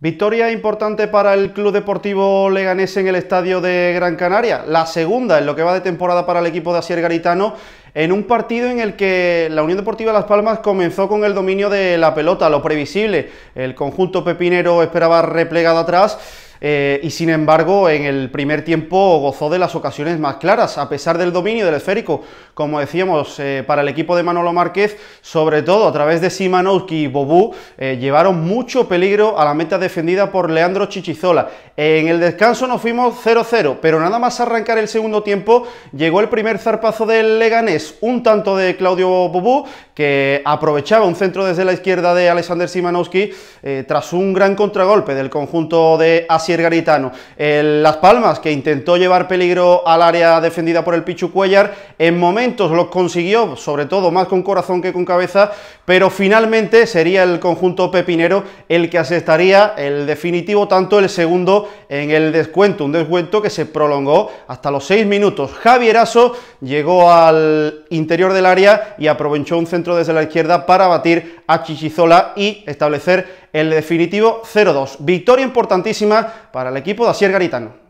Victoria importante para el Club Deportivo Leganés en el Estadio de Gran Canaria, la segunda en lo que va de temporada para el equipo de Asier Garitano, en un partido en el que la Unión Deportiva Las Palmas comenzó con el dominio de la pelota, lo previsible. El conjunto pepinero esperaba replegado atrás eh, y sin embargo en el primer tiempo gozó de las ocasiones más claras, a pesar del dominio del esférico, como decíamos, eh, para el equipo de Manolo Márquez, sobre todo a través de Simanowski y Bobú, eh, llevaron mucho peligro a la meta defendida por Leandro Chichizola. En el descanso nos fuimos 0-0, pero nada más arrancar el segundo tiempo, llegó el primer zarpazo del Leganés, un tanto de Claudio Bobú, que aprovechaba un centro desde la izquierda de Alexander Simanowski, tras un gran contragolpe del conjunto de As siergaritano. Garitano. Las Palmas, que intentó llevar peligro al área defendida por el Pichu Cuellar, en momentos lo consiguió, sobre todo más con corazón que con cabeza, pero finalmente sería el conjunto pepinero el que asestaría el definitivo, tanto el segundo en el descuento, un descuento que se prolongó hasta los seis minutos. Javier Aso llegó al interior del área y aprovechó un centro desde la izquierda para batir a Chichizola y establecer el definitivo 0-2. Victoria importantísima para el equipo de Asier Garitano.